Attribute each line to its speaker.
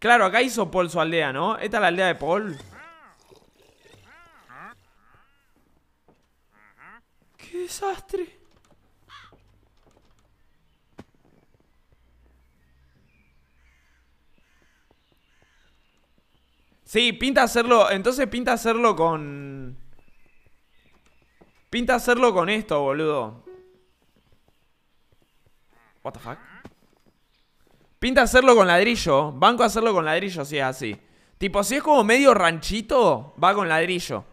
Speaker 1: Claro, acá hizo Paul su aldea, ¿no? Esta es la aldea de Paul. ¡Qué desastre! Sí, pinta hacerlo... Entonces pinta hacerlo con... Pinta hacerlo con esto, boludo. What the fuck? Pinta hacerlo con ladrillo. Banco hacerlo con ladrillo si es así. Tipo, si es como medio ranchito, va con ladrillo.